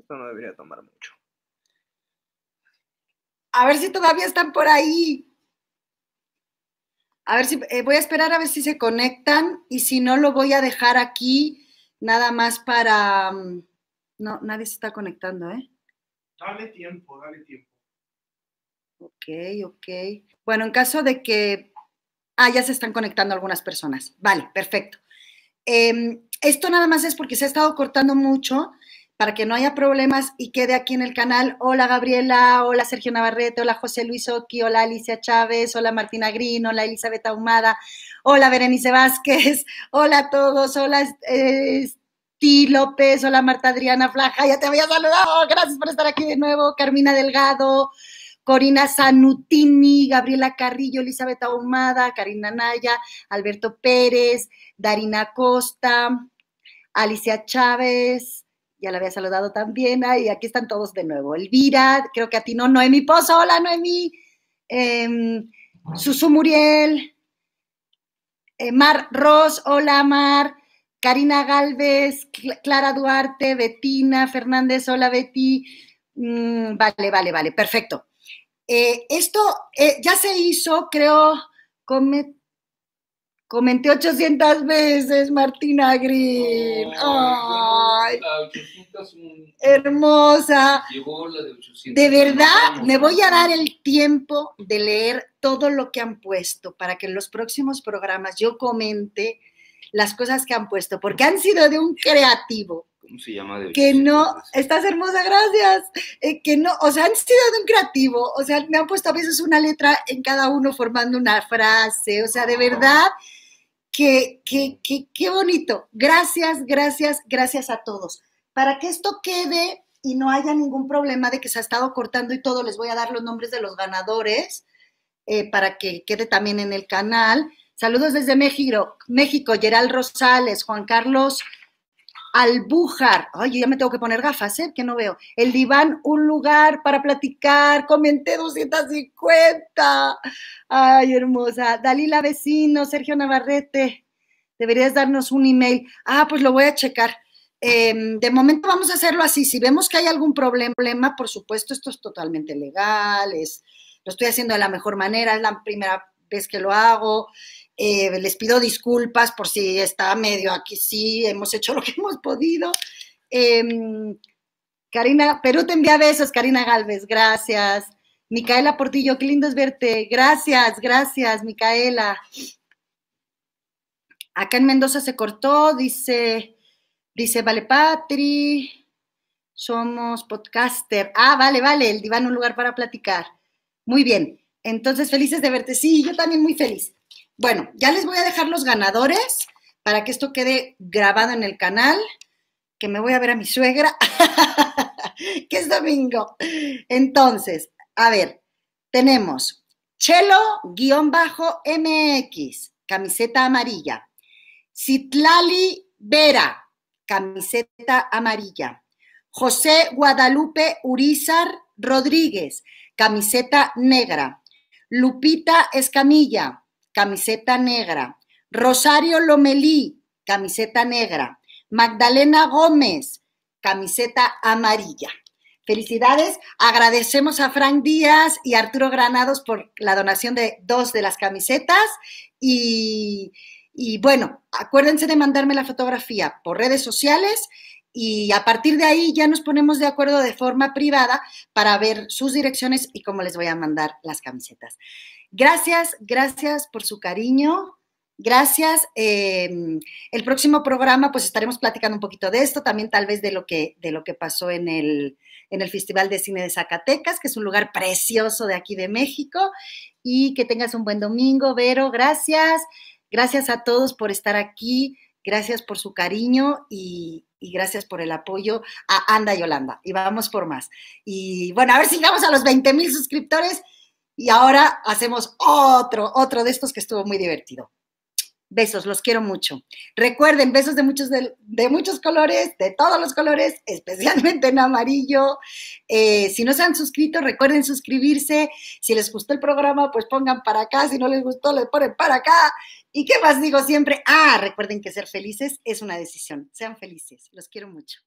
esto no debería tomar mucho. A ver si todavía están por ahí. A ver si eh, voy a esperar a ver si se conectan y si no lo voy a dejar aquí nada más para mm, no nadie se está conectando, ¿eh? Dale tiempo, dale tiempo. Ok, ok. Bueno, en caso de que ah ya se están conectando algunas personas. Vale, perfecto. Em, esto nada más es porque se ha estado cortando mucho para que no haya problemas y quede aquí en el canal. Hola Gabriela, hola Sergio Navarrete, hola José Luis Oqui, hola Alicia Chávez, hola Martina Green, hola Elizabeth Ahumada, hola Berenice Vázquez, hola a todos, hola Esti López, hola Marta Adriana Flaja, ya te había saludado, gracias por estar aquí de nuevo, Carmina Delgado, Corina Sanutini, Gabriela Carrillo, Elizabeth Ahumada, Karina Naya, Alberto Pérez, Darina Costa, Alicia Chávez, ya la había saludado también. ahí aquí están todos de nuevo. Elvira, creo que a ti no, Noemi Pozo, hola Noemi Eh, Susu Muriel, eh, Mar Ross, hola Mar. Karina Galvez, Clara Duarte, Betina Fernández, hola Betty. Mm, vale, vale, vale, perfecto. Eh, esto eh, ya se hizo, creo, come Comenté 800 veces, Martina Green. Hermosa. Llegó la de 800. De verdad, me voy a dar el tiempo de leer todo lo que han puesto para que en los próximos programas yo comente las cosas que han puesto, porque han sido de un creativo. ¿Cómo se llama? que no, estás hermosa, gracias. Eh, que no, o sea, han sido de un creativo, o sea, me han puesto a veces una letra en cada uno formando una frase, o sea, de verdad que, qué bonito. Gracias, gracias, gracias a todos. Para que esto quede y no haya ningún problema de que se ha estado cortando y todo, les voy a dar los nombres de los ganadores eh, para que quede también en el canal. Saludos desde México, México, Rosales, Juan Carlos Albújar, ay, yo ya me tengo que poner gafas, ¿eh? Que no veo. El diván, un lugar para platicar. Comenté 250. Ay, hermosa. Dalila Vecino, Sergio Navarrete. Deberías darnos un email. Ah, pues lo voy a checar. Em, de momento vamos a hacerlo así. Si vemos que hay algún problema, por supuesto, esto es totalmente legal, lo estoy haciendo de la mejor manera, es la primera vez que lo hago. Eh, les pido disculpas por si está medio aquí, sí, hemos hecho lo que hemos podido. Em, Karina, Perú te envía besos, Karina Galvez, gracias. Micaela Portillo, qué lindo es verte. Gracias, gracias, Micaela. Acá en Mendoza se cortó, dice, dice, vale, Patri, somos podcaster. Ah, vale, vale, el diván, un lugar para platicar. Muy bien, entonces felices de verte. Sí, yo también muy feliz. Bueno, ya les voy a dejar los ganadores para que esto quede grabado en el canal, que me voy a ver a mi suegra, que es domingo. Entonces, a ver, tenemos Chelo-MX, camiseta amarilla. Citlali Vera, camiseta amarilla. José Guadalupe Urizar Rodríguez, camiseta negra. Lupita Escamilla, camiseta negra. Rosario Lomelí, camiseta negra. Magdalena Gómez, camiseta amarilla. Felicidades. Agradecemos a Frank Díaz y Arturo Granados por la donación de dos de las camisetas. Y, y bueno, acuérdense de mandarme la fotografía por redes sociales y a partir de ahí ya nos ponemos de acuerdo de forma privada para ver sus direcciones y cómo les voy a mandar las camisetas. Gracias, gracias por su cariño. Gracias. Em, el próximo programa, pues estaremos platicando un poquito de esto, también tal vez de lo que, de lo que pasó en el, en el Festival de Cine de Zacatecas, que es un lugar precioso de aquí de México. Y que tengas un buen domingo, Vero. Gracias. Gracias a todos por estar aquí. Gracias por su cariño y, gracias por el apoyo a Anda Yolanda. Y vamos por más. Y bueno, a ver si llegamos a los 20,000 mil suscriptores y ahora hacemos otro, otro de estos que estuvo muy divertido. Besos, los quiero mucho. Recuerden, besos de muchos, de, muchos colores, de todos los colores, especialmente en amarillo. Eh, si no se han suscrito, recuerden suscribirse. Si les gustó el programa, pues pongan para acá. Si no les gustó, les ponen para acá. ¿Y qué más digo siempre? Ah, recuerden que ser felices es una decisión. Sean felices. Los quiero mucho.